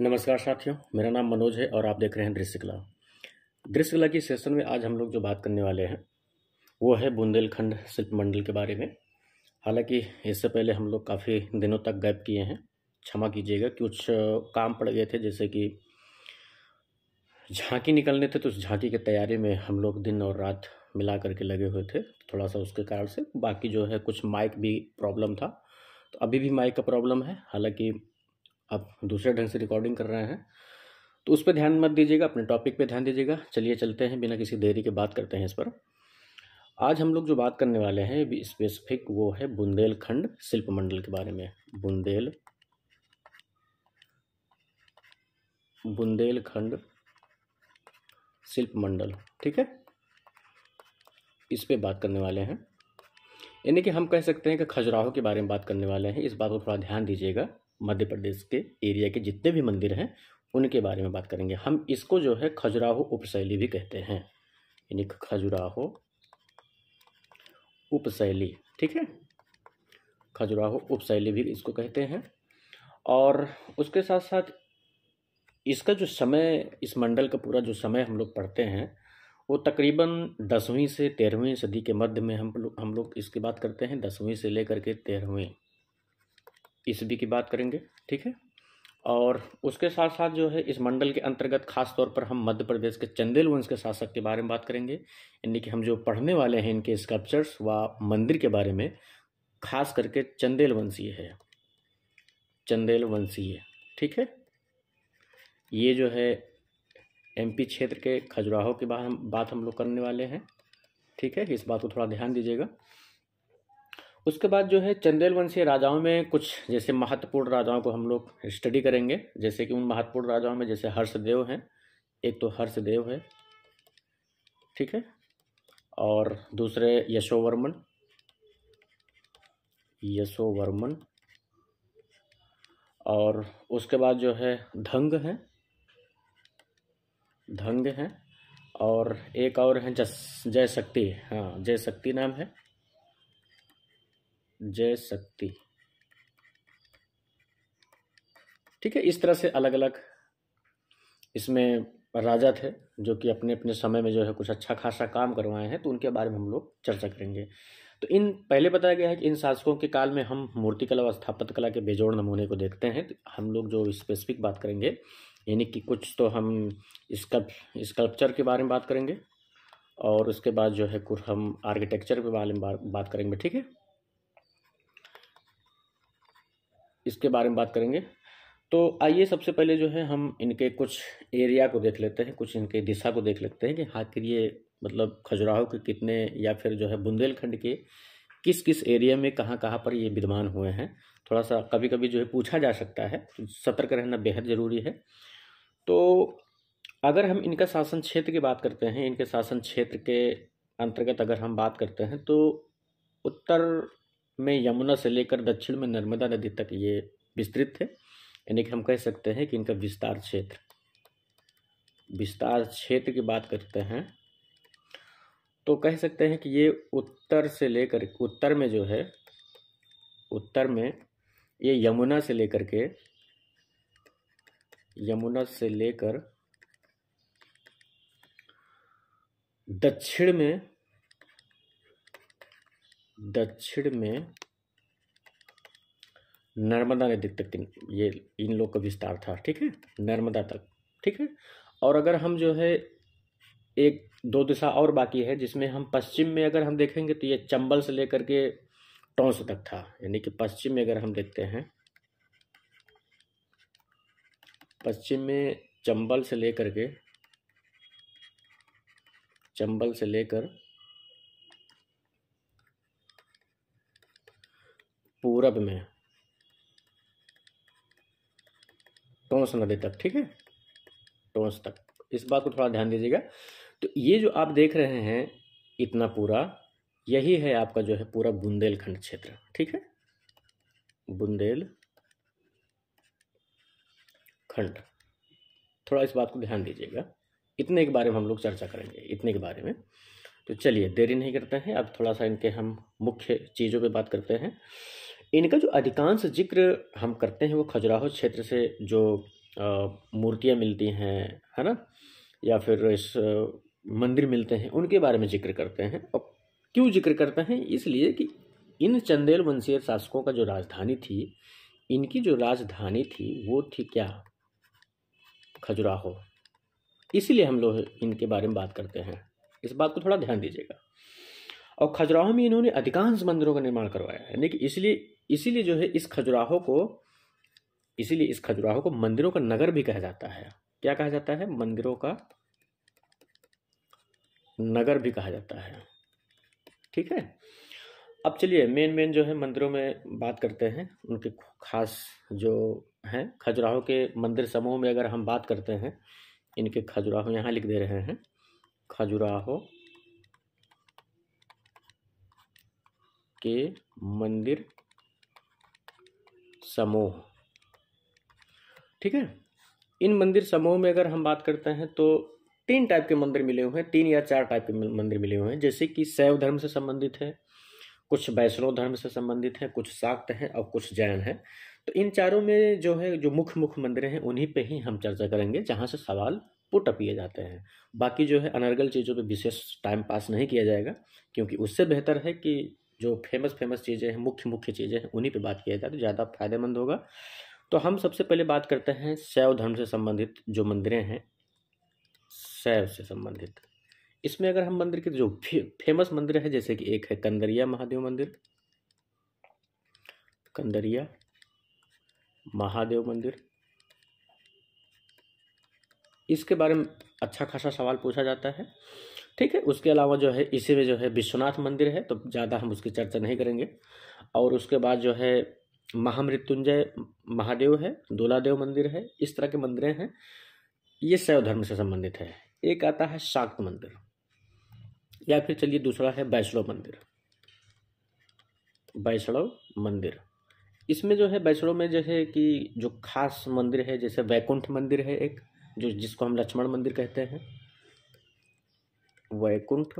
नमस्कार साथियों मेरा नाम मनोज है और आप देख रहे हैं दृश्यकला दृश्यकला दृश्य कला की सेशन में आज हम लोग जो बात करने वाले हैं वो है बुंदेलखंड शिल्प मंडल के बारे में हालांकि इससे पहले हम लोग काफ़ी दिनों तक गैप किए हैं क्षमा कीजिएगा कुछ काम पड़ गए थे जैसे कि झांकी निकलने थे तो उस झांकी की तैयारी में हम लोग दिन और रात मिला करके लगे हुए थे थोड़ा सा उसके कारण से बाकी जो है कुछ माइक भी प्रॉब्लम था तो अभी भी माइक का प्रॉब्लम है हालांकि आप दूसरे ढंग से रिकॉर्डिंग कर रहे हैं तो उस पर ध्यान मत दीजिएगा अपने टॉपिक पे ध्यान दीजिएगा चलिए चलते हैं बिना किसी देरी के बात करते हैं इस पर आज हम लोग जो बात करने वाले हैं भी स्पेसिफिक वो है बुंदेलखंड शिल्प मंडल के बारे में बुंदेल बुंदेलखंड शिल्प मंडल ठीक है इस पर बात करने वाले हैं यानी कि हम कह सकते हैं कि खजुराहो के बारे में बात करने वाले हैं इस बात को थोड़ा ध्यान दीजिएगा मध्य प्रदेश के एरिया के जितने भी मंदिर हैं उनके बारे में बात करेंगे हम इसको जो है खजुराहो उपशैली भी कहते हैं यानी खजुराहो उपशैली ठीक है खजुराहो उपशैली भी इसको कहते हैं और उसके साथ साथ इसका जो समय इस मंडल का पूरा जो समय हम लोग पढ़ते हैं वो तकरीबन दसवीं से तेरहवीं सदी के मध्य में हम लोग हम लोग इसकी बात करते हैं दसवीं से लेकर के तेरहवीं ईस्वी की बात करेंगे ठीक है और उसके साथ साथ जो है इस मंडल के अंतर्गत खास तौर पर हम मध्य प्रदेश के चंदेल वंश के शासक के बारे में बात करेंगे यानी कि हम जो पढ़ने वाले हैं इनके स्कल्पचर्स व मंदिर के बारे में खास करके चंदेल वंशीय है चंदेल वंशीय ठीक है ये जो है एमपी क्षेत्र के खजुराहो की बात हम लोग करने वाले हैं ठीक है इस बात को थोड़ा ध्यान दीजिएगा उसके बाद जो है चंदेल वंशीय राजाओं में कुछ जैसे महत्वपूर्ण राजाओं को हम लोग स्टडी करेंगे जैसे कि उन महत्वपूर्ण राजाओं में जैसे हर्षदेव हैं एक तो हर्षदेव है ठीक है और दूसरे यशोवर्मन यशोवर्मन और उसके बाद जो है धंग है धंग है और एक और है जस जय शक्ति हाँ जय शक्ति नाम है जय शक्ति ठीक है इस तरह से अलग अलग इसमें राजा थे जो कि अपने अपने समय में जो है कुछ अच्छा खासा काम करवाए हैं तो उनके बारे में हम लोग चर्चा करेंगे तो इन पहले बताया गया है कि इन शासकों के काल में हम मूर्तिकला व स्थापत्य कला के बेजोड़ नमूने को देखते हैं तो हम लोग जो स्पेसिफिक बात करेंगे यानी कि कुछ तो हम स्कल्प स्कल्पचर के बारे में बात करेंगे और उसके बाद जो है कुछ हम आर्किटेक्चर के बारे में बात करेंगे ठीक है इसके बारे में बात करेंगे तो आइए सबसे पहले जो है हम इनके कुछ एरिया को देख लेते हैं कुछ इनके दिशा को देख लेते हैं कि आखिर ये मतलब खजुराहो के कितने या फिर जो है बुंदेलखंड के किस किस एरिया में कहाँ कहाँ पर ये विद्यमान हुए हैं थोड़ा सा कभी कभी जो है पूछा जा सकता है तो सतर्क रहना बेहद ज़रूरी है तो अगर हम इनका शासन क्षेत्र की बात करते हैं इनके शासन क्षेत्र के अंतर्गत अगर हम बात करते हैं तो उत्तर में यमुना से लेकर दक्षिण में नर्मदा नदी तक ये विस्तृत थे यानी कि हम कह सकते हैं कि इनका विस्तार क्षेत्र विस्तार क्षेत्र की बात करते हैं तो कह सकते हैं कि ये उत्तर से लेकर उत्तर में जो है उत्तर में ये यमुना से लेकर के यमुना से लेकर दक्षिण में दक्षिण में नर्मदा नदी तक ये इन लोग का विस्तार था ठीक है नर्मदा तक ठीक है और अगर हम जो है एक दो दिशा और बाकी है जिसमें हम पश्चिम में अगर हम देखेंगे तो ये चंबल से लेकर के टोंस तक था यानी कि पश्चिम में अगर हम देखते हैं पश्चिम में चंबल से लेकर के चंबल से लेकर पूरब में टोंस नदी तक ठीक है टोंस तक इस बात को थोड़ा ध्यान दीजिएगा तो ये जो आप देख रहे हैं इतना पूरा यही है आपका जो है पूरा बुंदेलखंड क्षेत्र ठीक है बुंदेल खंड थोड़ा इस बात को ध्यान दीजिएगा इतने के बारे में हम लोग चर्चा करेंगे इतने के बारे में तो चलिए देरी नहीं करते हैं अब थोड़ा सा इनके हम मुख्य चीज़ों पे बात करते हैं इनका जो अधिकांश जिक्र हम करते हैं वो खजुराहो क्षेत्र से जो मूर्तियाँ मिलती हैं है ना या फिर इस मंदिर मिलते हैं उनके बारे में जिक्र करते हैं और क्यों जिक्र करते हैं इसलिए कि इन चंदेल वंशीय शासकों का जो राजधानी थी इनकी जो राजधानी थी वो थी क्या खजुराहो इसीलिए हम लोग इनके बारे में बात करते हैं इस बात को थोड़ा ध्यान दीजिएगा और खजुराहो में इन्होंने अधिकांश मंदिरों का निर्माण करवाया है यानी कि इसलिए इसीलिए जो है इस खजुराहो को इसीलिए इस खजुराहो को मंदिरों का नगर भी कहा जाता है क्या कहा जाता है मंदिरों का नगर भी कहा जाता है ठीक है अब चलिए मेन मेन जो है मंदिरों में बात करते हैं उनके खास जो हैं खजुराहो के मंदिर समूह में अगर हम बात करते हैं इनके खजुराहो यहाँ लिख दे रहे हैं खजुराहो के मंदिर समूह ठीक है इन मंदिर समूह में अगर हम बात करते हैं तो तीन टाइप के मंदिर मिले हुए हैं तीन या चार टाइप के मंदिर मिले हुए हैं जैसे कि शैव धर्म से संबंधित है कुछ वैष्णव धर्म से संबंधित हैं कुछ शाक्त हैं और कुछ जैन हैं तो इन चारों में जो है जो मुख्य मुख्य मंदिर हैं उन्हीं पे ही हम चर्चा करेंगे जहाँ से सवाल पुट टपिए जाते हैं बाकी जो है अनर्गल चीज़ों पे विशेष टाइम पास नहीं किया जाएगा क्योंकि उससे बेहतर है कि जो फेमस फेमस चीज़ें हैं मुख्य मुख्य चीज़ें हैं उन्हीं पे बात किया जाए तो ज़्यादा फायदेमंद होगा तो हम सबसे पहले बात करते हैं शैव धर्म से संबंधित जो मंदिरें हैं शैव से संबंधित इसमें अगर हम मंदिर के जो फे, फेमस मंदिर है जैसे कि एक है कंदरिया महादेव मंदिर कंदरिया महादेव मंदिर इसके बारे में अच्छा खासा सवाल पूछा जाता है ठीक है उसके अलावा जो है इसी में जो है विश्वनाथ मंदिर है तो ज़्यादा हम उसकी चर्चा नहीं करेंगे और उसके बाद जो है महामृत्युंजय महादेव है दोलादेव मंदिर है इस तरह के मंदिरें हैं ये शैव धर्म से संबंधित है एक आता है शाक्त मंदिर या फिर चलिए दूसरा है वैष्णव मंदिर वैष्णव मंदिर इसमें जो है वैष्णव में जो है कि जो खास मंदिर है जैसे वैकुंठ मंदिर है एक जो जिसको हम लक्ष्मण मंदिर कहते हैं वैकुंठ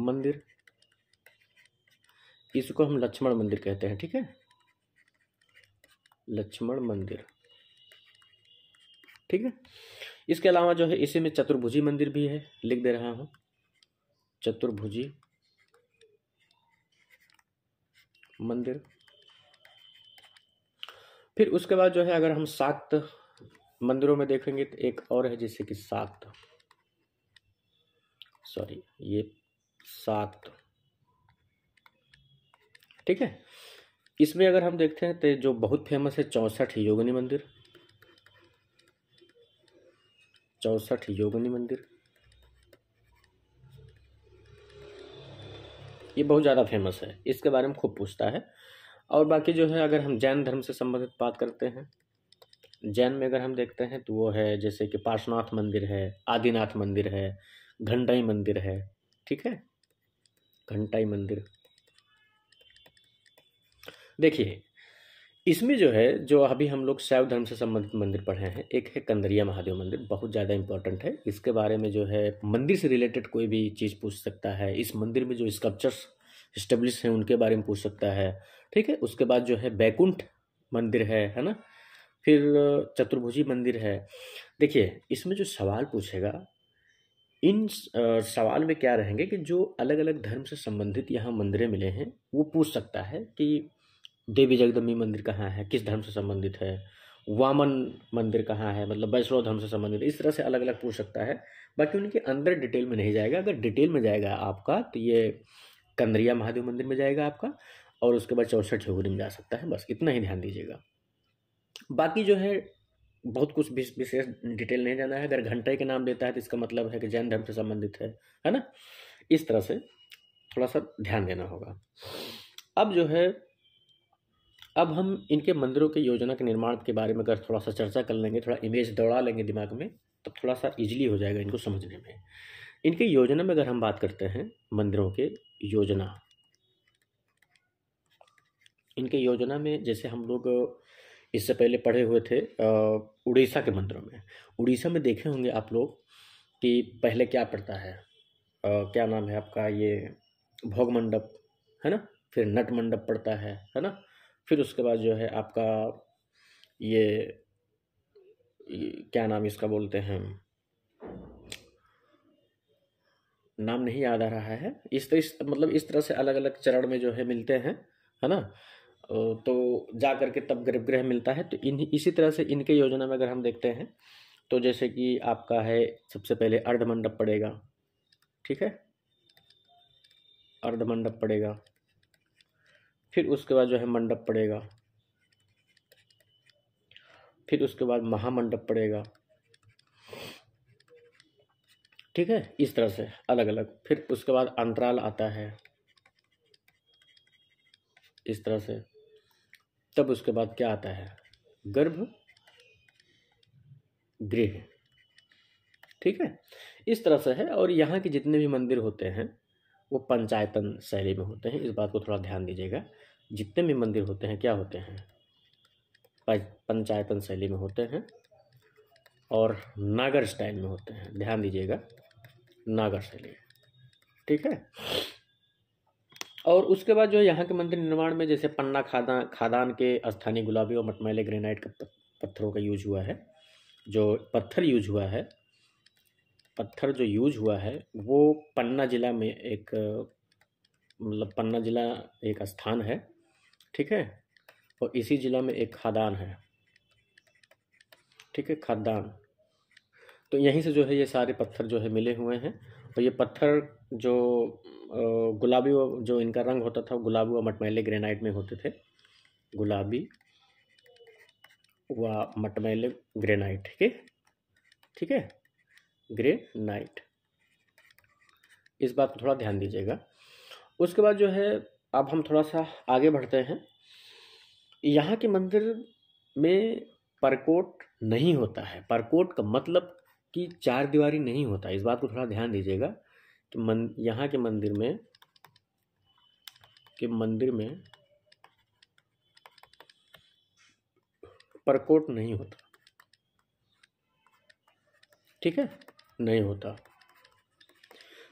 मंदिर इसको हम लक्ष्मण मंदिर कहते हैं ठीक है लक्ष्मण मंदिर ठीक है इसके अलावा जो है इसी में चतुर्भुजी मंदिर भी है लिख दे रहा हूं चतुर्भुजी मंदिर फिर उसके बाद जो है अगर हम सात मंदिरों में देखेंगे तो एक और है जैसे कि सात सॉरी ये सात तो। ठीक है इसमें अगर हम देखते हैं तो जो बहुत फेमस है चौंसठ योगिनी मंदिर चौंसठ योगनी मंदिर ये बहुत ज़्यादा फेमस है इसके बारे में खूब पूछता है और बाकी जो है अगर हम जैन धर्म से संबंधित बात करते हैं जैन में अगर हम देखते हैं तो वो है जैसे कि पार्श्वनाथ मंदिर है आदिनाथ मंदिर है घंटाई मंदिर है ठीक है घंटाई मंदिर देखिए इसमें जो है जो अभी हम लोग शैव धर्म से संबंधित मंदिर पढ़े हैं एक है कंदरिया महादेव मंदिर बहुत ज़्यादा इंपॉर्टेंट है इसके बारे में जो है मंदिर से रिलेटेड कोई भी चीज़ पूछ सकता है इस मंदिर में जो स्कल्पचर्स इस्टेब्लिश हैं उनके बारे में पूछ सकता है ठीक है उसके बाद जो है बैकुंठ मंदिर है है ना फिर चतुर्भुजी मंदिर है देखिए इसमें जो सवाल पूछेगा इन सवाल में क्या रहेंगे कि जो अलग अलग धर्म से संबंधित यहाँ मंदिरें मिले हैं वो पूछ सकता है कि देवी जगदम्बी मंदिर कहाँ है किस धर्म से संबंधित है वामन मंदिर कहाँ है मतलब वैष्णव धर्म से संबंधित इस तरह से अलग अलग पूछ सकता है बाकी उनके अंदर डिटेल में नहीं जाएगा अगर डिटेल में जाएगा आपका तो ये कंदरिया महादेव मंदिर में जाएगा आपका और उसके बाद चौसठ छगुरी में जा सकता है बस इतना ही ध्यान दीजिएगा बाकी जो है बहुत कुछ विशेष डिटेल नहीं जाना है अगर घंटे के नाम देता है तो इसका मतलब है कि जैन धर्म से संबंधित है है ना इस तरह से थोड़ा सा ध्यान देना होगा अब जो है अब हम इनके मंदिरों के योजना के निर्माण के बारे में अगर थोड़ा सा चर्चा कर लेंगे थोड़ा इमेज दौड़ा लेंगे दिमाग में तब थोड़ा सा इजीली हो जाएगा इनको समझने में इनके योजना में अगर हम बात करते हैं मंदिरों के योजना इनके योजना में जैसे हम लोग इससे पहले पढ़े हुए थे उड़ीसा के मंदिरों में उड़ीसा में देखे होंगे आप लोग कि पहले क्या पड़ता है आ, क्या नाम है आपका ये भोग मंडप है ना फिर नट मंडप पड़ता है है ना फिर उसके बाद जो है आपका ये, ये क्या नाम इसका बोलते हैं नाम नहीं याद आ रहा है इस तरह मतलब इस तरह से अलग अलग चरण में जो है मिलते हैं है ना तो जा करके तब गर्भगृह मिलता है तो इन इसी तरह से इनके योजना में अगर हम देखते हैं तो जैसे कि आपका है सबसे पहले अर्धमंडप पड़ेगा ठीक है अर्धमंडप पड़ेगा फिर उसके बाद जो है मंडप पड़ेगा फिर उसके बाद महामंडप पड़ेगा ठीक है इस तरह से अलग अलग फिर उसके बाद अंतराल आता है इस तरह से तब उसके बाद क्या आता है गर्भ गृह ठीक है इस तरह से है और यहाँ के जितने भी मंदिर होते हैं वो पंचायतन शैली में होते हैं इस बात को थोड़ा ध्यान दीजिएगा जितने भी मंदिर होते हैं क्या होते हैं पंचायतन शैली में होते हैं और नागर स्टाइल में होते हैं ध्यान दीजिएगा नागर शैली ठीक है और उसके बाद जो है यहाँ के मंदिर निर्माण में जैसे पन्ना खादान खादान के स्थानीय गुलाबी और मटमैले ग्रेनाइट का पत्थरों का यूज हुआ है जो पत्थर यूज हुआ है पत्थर जो यूज हुआ है वो पन्ना ज़िला में एक मतलब पन्ना ज़िला एक स्थान है ठीक है और इसी ज़िला में एक खादान है ठीक है खादान तो यहीं से जो है ये सारे पत्थर जो है मिले हुए हैं और ये पत्थर जो गुलाबी जो इनका रंग होता था गुलाबी व मटमैले ग्रेनाइट में होते थे गुलाबी व मटमैले ग्रेनाइट है ठीक है ग्रेनाइट इस बात पर थोड़ा ध्यान दीजिएगा उसके बाद जो है अब हम थोड़ा सा आगे बढ़ते हैं यहाँ के मंदिर में परकोट नहीं होता है परकोट का मतलब कि चार दीवारी नहीं होता इस बात को थोड़ा ध्यान दीजिएगा तो मन यहाँ के मंदिर में के मंदिर में प्रकोट नहीं होता ठीक है नहीं होता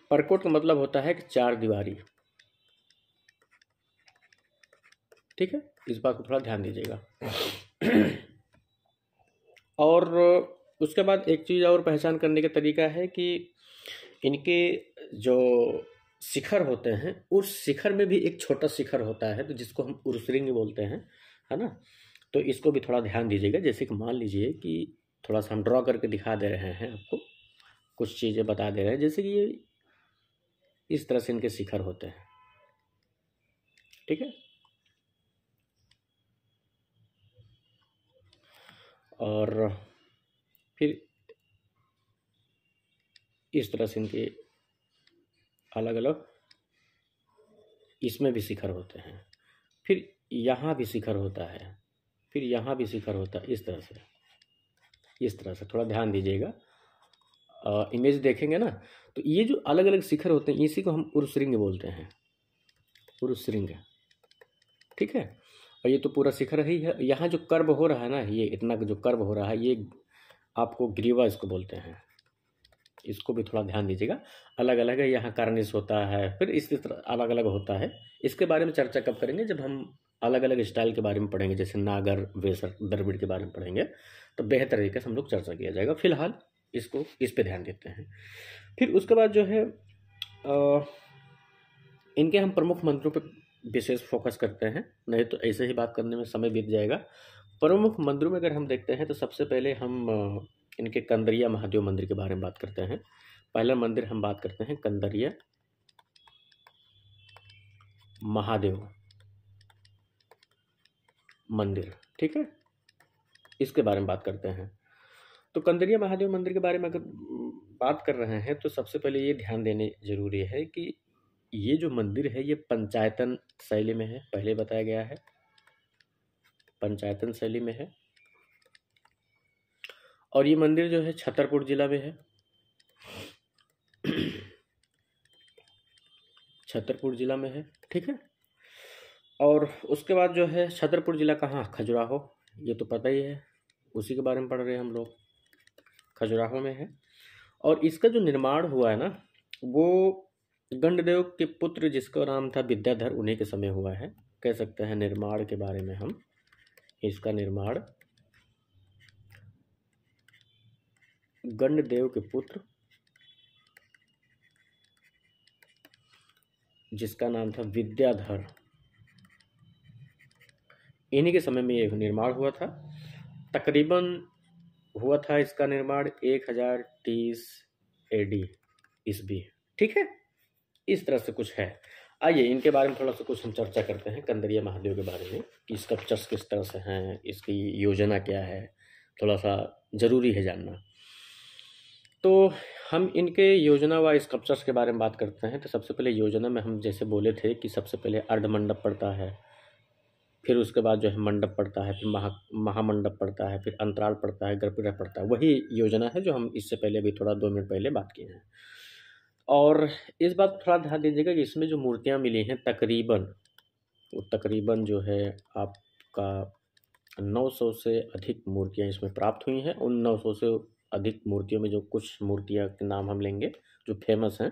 प्रकोट का मतलब होता है कि चार दीवारी ठीक है इस बात को थोड़ा ध्यान दीजिएगा और उसके बाद एक चीज़ और पहचान करने का तरीका है कि इनके जो शिखर होते हैं उस शिखर में भी एक छोटा शिखर होता है तो जिसको हम उर्सरिंग बोलते हैं है ना तो इसको भी थोड़ा ध्यान दीजिएगा जैसे कि मान लीजिए कि थोड़ा सा हम ड्रॉ करके दिखा दे रहे हैं आपको कुछ चीज़ें बता दे रहे हैं जैसे कि ये इस तरह से इनके शिखर होते हैं ठीक है और फिर इस तरह से इनके अलग अलग इसमें भी शिखर होते हैं फिर यहाँ भी शिखर होता है फिर यहाँ भी शिखर होता है इस तरह से इस तरह से थोड़ा ध्यान दीजिएगा इमेज देखेंगे ना तो ये जो अलग अलग शिखर होते हैं इसी को हम उर्सृंग बोलते हैं उर्सृंग ठीक है और ये तो पूरा शिखर ही है यहाँ जो कर्व हो रहा है ना ये इतना जो कर्व हो रहा है ये आपको ग्रीवा इसको बोलते हैं इसको भी थोड़ा ध्यान दीजिएगा अलग अलग है यहाँ कारणिस होता है फिर इस तरह अलग अलग होता है इसके बारे में चर्चा कब करेंगे जब हम अलग अलग स्टाइल के बारे में पढ़ेंगे जैसे नागर वेसर द्रविड़ के बारे में पढ़ेंगे तो बेहतर तरीके से हम लोग चर्चा किया जाएगा फिलहाल इसको इस पर ध्यान देते हैं फिर उसके बाद जो है आ, इनके हम प्रमुख मंत्रों पर विशेष फोकस करते हैं नहीं तो ऐसे ही बात करने में समय बीत जाएगा प्रमुख मंत्रों में अगर हम देखते हैं तो सबसे पहले हम इनके कंदरिया महादेव मंदिर के बारे में बात करते हैं पहला मंदिर हम बात करते हैं कंदरिया महादेव मंदिर ठीक है इसके बारे में बात करते हैं तो कंदरिया महादेव मंदिर के बारे में अगर बात कर रहे हैं तो सबसे पहले ये ध्यान देने जरूरी है कि ये जो मंदिर है ये पंचायतन शैली में है पहले बताया गया है पंचायतन शैली में है और ये मंदिर जो है छतरपुर जिला में है छतरपुर जिला में है ठीक है और उसके बाद जो है छतरपुर जिला कहाँ खजुराहो ये तो पता ही है उसी के बारे में पढ़ रहे हैं हम लोग खजुराहो में है और इसका जो निर्माण हुआ है ना वो गंडदेव के पुत्र जिसका नाम था विद्याधर उन्हीं के समय हुआ है कह सकते हैं निर्माण के बारे में हम इसका निर्माण गणदेव के पुत्र जिसका नाम था विद्याधर इन्हीं के समय में यह निर्माण हुआ था तकरीबन हुआ था इसका निर्माण एक हजार तीस एडी ईस्वी ठीक है इस तरह से कुछ है आइए इनके बारे में थोड़ा सा कुछ हम चर्चा करते हैं कंदरिया महादेव के बारे में कि स्ट्रक्चर्स किस तरह से हैं इसकी योजना क्या है थोड़ा सा ज़रूरी है जानना तो हम इनके योजना व स्कल्पचर्स के बारे में बात करते हैं तो सबसे पहले योजना में हम जैसे बोले थे कि सबसे पहले अर्धमंडप पड़ता है फिर उसके बाद जो है मंडप पड़ता है फिर महा महामंडप पड़ता है फिर अंतराल पड़ता है गर्भगृह पड़ता है वही योजना है जो हम इससे पहले भी थोड़ा दो मिनट पहले बात किए हैं और इस बात थोड़ा ध्यान दीजिएगा कि इसमें जो मूर्तियाँ मिली हैं तकरीबन वो तकरीबन जो है आपका 900 से अधिक मूर्तियाँ इसमें प्राप्त हुई हैं उन 900 से अधिक मूर्तियों में जो कुछ मूर्तियाँ के नाम हम लेंगे जो फेमस हैं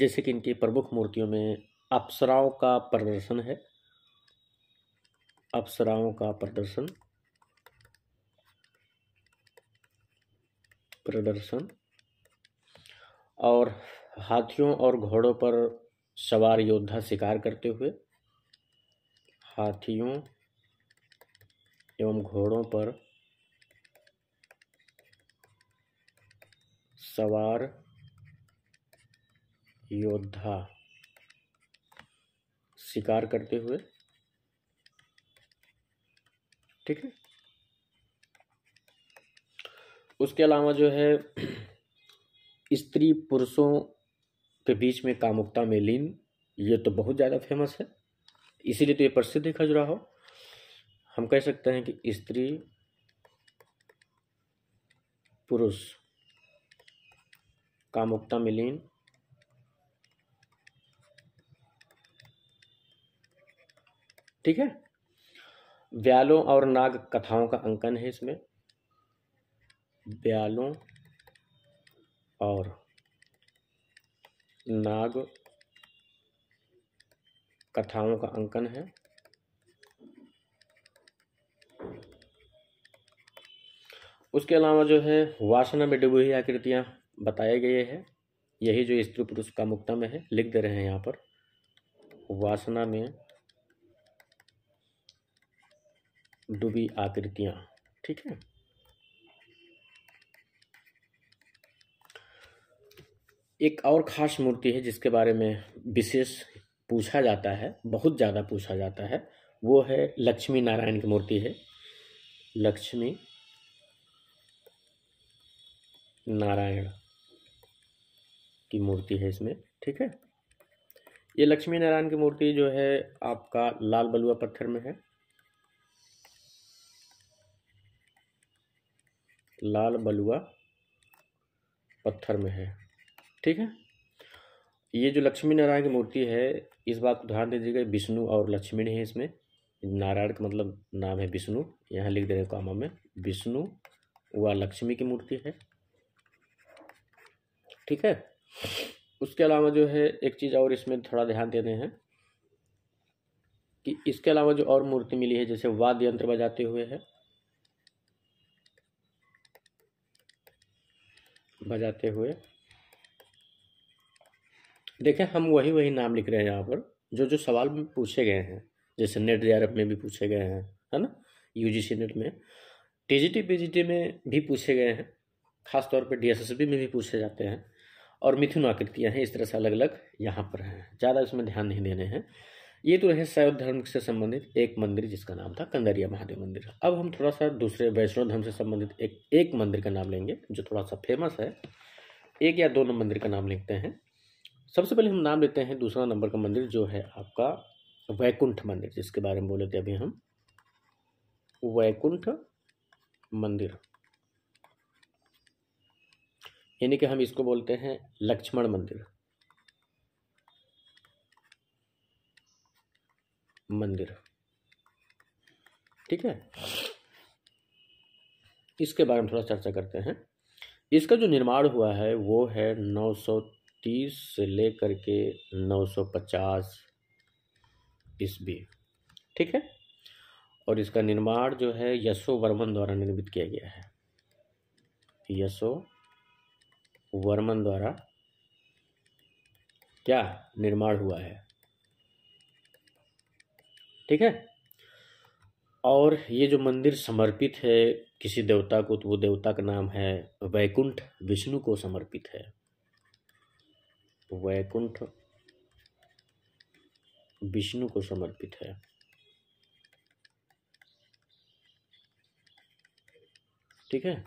जैसे कि इनकी प्रमुख मूर्तियों में अप्सराओं का प्रदर्शन है अप्सराओं का प्रदर्शन प्रदर्शन और हाथियों और घोड़ों पर सवार योद्धा शिकार करते हुए हाथियों एवं घोड़ों पर सवार योद्धा शिकार करते हुए ठीक है उसके अलावा जो है स्त्री पुरुषों के बीच में कामुकता में लीन ये तो बहुत ज़्यादा फेमस है इसीलिए तो ये प्रसिद्ध है खजुराहो हम कह सकते हैं कि स्त्री पुरुष कामुकता मिलीन ठीक है व्यालों और नाग कथाओं का अंकन है इसमें व्यालों और नाग कथाओं का अंकन है उसके अलावा जो है वासना में डुबी हुई आकृतियां बताए गए हैं यही जो स्त्री पुरुष का मुक्ता में है लिख दे रहे हैं यहाँ पर वासना में डूबी आकृतियाँ ठीक है एक और खास मूर्ति है जिसके बारे में विशेष पूछा जाता है बहुत ज़्यादा पूछा जाता है वो है लक्ष्मी नारायण की मूर्ति है लक्ष्मी नारायण की मूर्ति है इसमें ठीक है ये लक्ष्मी नारायण की मूर्ति जो है आपका लाल बलुआ पत्थर में है लाल बलुआ पत्थर में है ठीक है ये जो लक्ष्मी नारायण की मूर्ति है इस बात को ध्यान दीजिएगा विष्णु और लक्ष्मी है इसमें नारायण का मतलब नाम है विष्णु यहाँ लिख दे रहे कामों में विष्णु व लक्ष्मी की मूर्ति है ठीक है उसके अलावा जो है एक चीज़ और इसमें थोड़ा ध्यान देने हैं कि इसके अलावा जो और मूर्ति मिली है जैसे वाद्य यंत्र बजाते हुए है बजाते हुए देखें हम वही वही नाम लिख रहे हैं यहाँ पर जो जो सवाल पूछे गए हैं जैसे नेट जे में भी पूछे गए हैं है ना यूजीसी नेट में टीजीटी पीजीटी में भी पूछे गए हैं खासतौर पर डीएसएसबी में भी पूछे जाते हैं और मिथुन आकृतियाँ हैं इस तरह से अलग अलग यहाँ पर हैं ज़्यादा इसमें ध्यान नहीं देने हैं ये तो रहे शैव धर्म से संबंधित एक मंदिर जिसका नाम था कंदरिया महादेव मंदिर अब हम थोड़ा सा दूसरे वैष्णव धर्म से संबंधित एक एक मंदिर का नाम लेंगे जो थोड़ा सा फेमस है एक या दोनों मंदिर का नाम लेते हैं सबसे पहले हम नाम लेते हैं दूसरा नंबर का मंदिर जो है आपका वैकुंठ मंदिर जिसके बारे में बोले थे अभी हम वैकुंठ मंदिर यानी कि हम इसको बोलते हैं लक्ष्मण मंदिर मंदिर ठीक है इसके बारे में थोड़ा चर्चा करते हैं इसका जो निर्माण हुआ है वो है 930 से लेकर के 950 ईस्वी ठीक है और इसका निर्माण जो है यशो वर्मन द्वारा निर्मित किया गया है यशो वर्मन द्वारा क्या निर्माण हुआ है ठीक है और ये जो मंदिर समर्पित है किसी देवता को तो वो देवता का नाम है वैकुंठ विष्णु को समर्पित है वैकुंठ विष्णु को समर्पित है ठीक है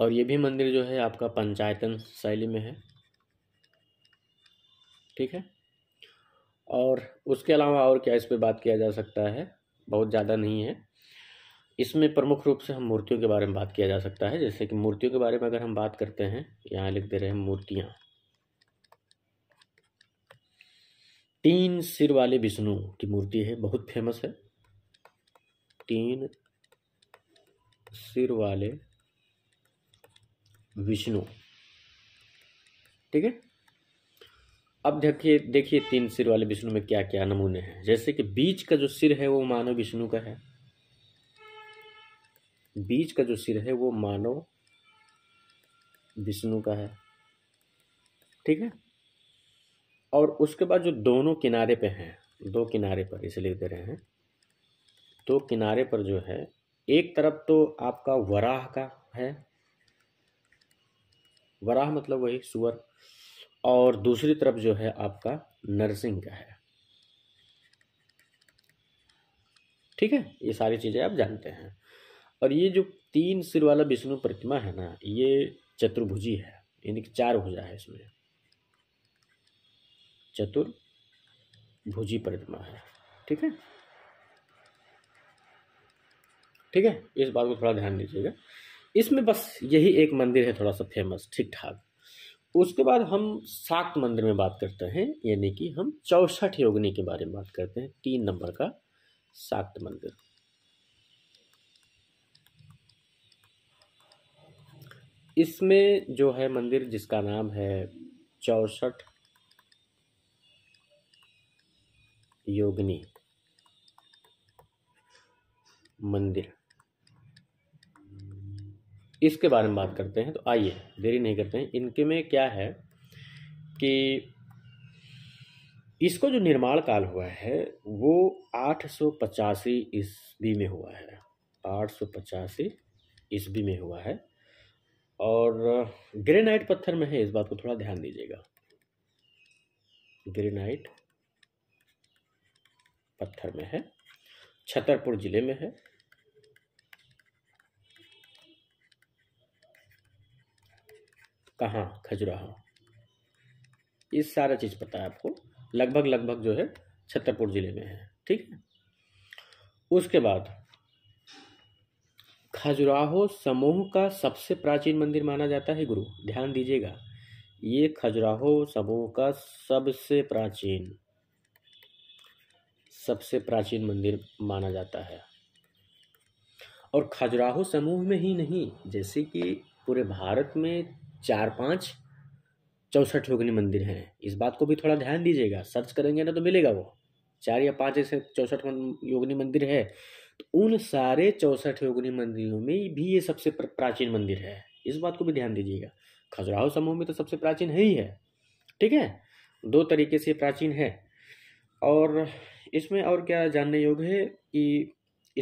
और ये भी मंदिर जो है आपका पंचायतन शैली में है ठीक है और उसके अलावा और क्या इस पर बात किया जा सकता है बहुत ज़्यादा नहीं है इसमें प्रमुख रूप से हम मूर्तियों के बारे में बात किया जा सकता है जैसे कि मूर्तियों के बारे में अगर हम बात करते हैं यहाँ लिख दे रहे हैं मूर्तियाँ तीन सिर वाले विष्णु की मूर्ति है बहुत फेमस है तीन सिर वाले विष्णु ठीक है अब देखिए देखिए तीन सिर वाले विष्णु में क्या क्या नमूने हैं जैसे कि बीच का जो सिर है वो मानव विष्णु का है बीच का जो सिर है वो मानव विष्णु का है ठीक है और उसके बाद जो दोनों किनारे पे हैं दो किनारे पर इसलिए दे रहे हैं दो तो किनारे पर जो है एक तरफ तो आपका वराह का है वराह मतलब वही सुअर और दूसरी तरफ जो है आपका नरसिंह का है ठीक है ये सारी चीज़ें आप जानते हैं और ये जो तीन सिर वाला विष्णु प्रतिमा है ना ये चतुर्भुजी है यानी कि चार भुजा है इसमें चतुर्भुजी प्रतिमा है ठीक है ठीक है इस बात को थोड़ा ध्यान दीजिएगा इसमें बस यही एक मंदिर है थोड़ा सा फेमस ठीक ठाक उसके बाद हम सात मंदिर में बात करते हैं यानी कि हम चौसठ योगनी के बारे में बात करते हैं तीन नंबर का सात मंदिर इसमें जो है मंदिर जिसका नाम है चौसठ योगिनी मंदिर इसके बारे में बात करते हैं तो आइए देरी नहीं करते हैं इनके में क्या है कि इसको जो निर्माण काल हुआ है वो आठ सौ पचासी ईस्वी में हुआ है आठ सौ पचासी ईस्वी में हुआ है और ग्रेनाइट पत्थर में है इस बात को थोड़ा ध्यान दीजिएगा ग्रेनाइट पत्थर में है छतरपुर ज़िले में है कहाँ खजुराहो ये सारा चीज़ पता है आपको लगभग लगभग जो है छतरपुर ज़िले में है ठीक है उसके बाद खजुराहो समूह का सबसे प्राचीन मंदिर माना जाता है गुरु ध्यान दीजिएगा ये खजुराहो समूह का सबसे प्राचीन सबसे प्राचीन मंदिर माना जाता है और खजुराहो समूह में ही नहीं जैसे कि पूरे भारत में चार पाँच चौंसठ योगिनी मंदिर हैं इस बात को भी थोड़ा ध्यान दीजिएगा सर्च करेंगे ना तो मिलेगा वो चार या पाँच ऐसे चौंसठ योगनी मंदिर है तो उन सारे चौंसठ योगनी मंदिरों में भी ये सबसे प्राचीन मंदिर है इस बात को भी ध्यान दीजिएगा खजुराहो समूह में तो सबसे प्राचीन है ही है ठीक है दो तरीके से प्राचीन है और इसमें और क्या जानने योग्य है कि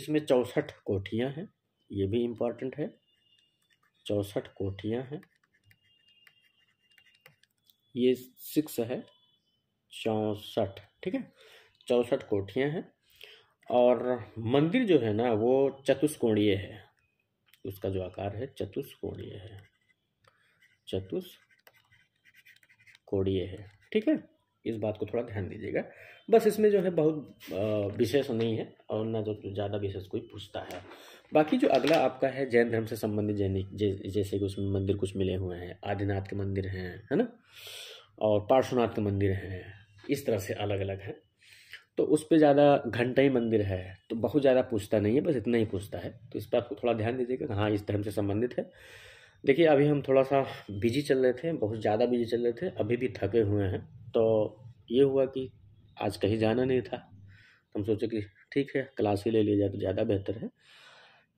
इसमें चौसठ कोठियाँ हैं ये भी इम्पॉर्टेंट है चौसठ कोठियाँ हैं ये सिक्स है चौंसठ ठीक है चौंसठ कोठियाँ हैं और मंदिर जो है ना वो चतुष्कोणीय है उसका जो आकार है चतुष्कोणीय है चतुष्कोणीय है ठीक है इस बात को थोड़ा ध्यान दीजिएगा बस इसमें जो है बहुत विशेष नहीं है और ना जो तो ज़्यादा विशेष कोई पूछता है बाकी जो अगला आपका है जैन धर्म से संबंधित जैन जैसे कि उसमें मंदिर कुछ मिले हुए हैं आदिनाथ के मंदिर हैं है ना और पार्श्वनाथ के मंदिर हैं इस तरह से अलग अलग हैं तो उस पर ज़्यादा घंटाई मंदिर है तो बहुत ज़्यादा पूछता नहीं है बस इतना ही पूछता है तो इस पर आपको थोड़ा ध्यान दीजिएगा हाँ इस धर्म से संबंधित है देखिए अभी हम थोड़ा सा बिजी चल रहे थे बहुत ज़्यादा बिजी चल रहे थे अभी भी थके हुए हैं तो ये हुआ कि आज कहीं जाना नहीं था तो हम सोचे कि ठीक है क्लास ही ले लिया जाए तो ज़्यादा बेहतर है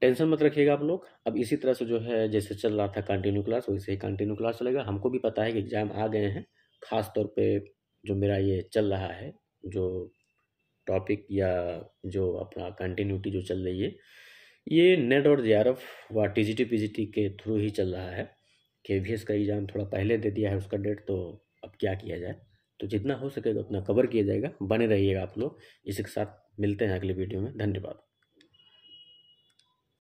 टेंशन मत रखिएगा आप लोग अब इसी तरह से जो है जैसे चल रहा था कंटिन्यू क्लास वैसे ही कंटिन्यू क्लास चलेगा हमको भी पता है कि एग्ज़ाम आ गए हैं ख़ास तौर पे जो मेरा ये चल रहा है जो टॉपिक या जो अपना कंटिन्यूटी जो चल रही है ये नेट और जे आर एफ व T G T P G T के थ्रू ही चल रहा है के एस का एग्ज़ाम थोड़ा पहले दे दिया है उसका डेट तो अब क्या किया जाए तो जितना हो सकेगा उतना कवर किया जाएगा बने रहिएगा आप लोग इसी के साथ मिलते हैं अगले वीडियो में धन्यवाद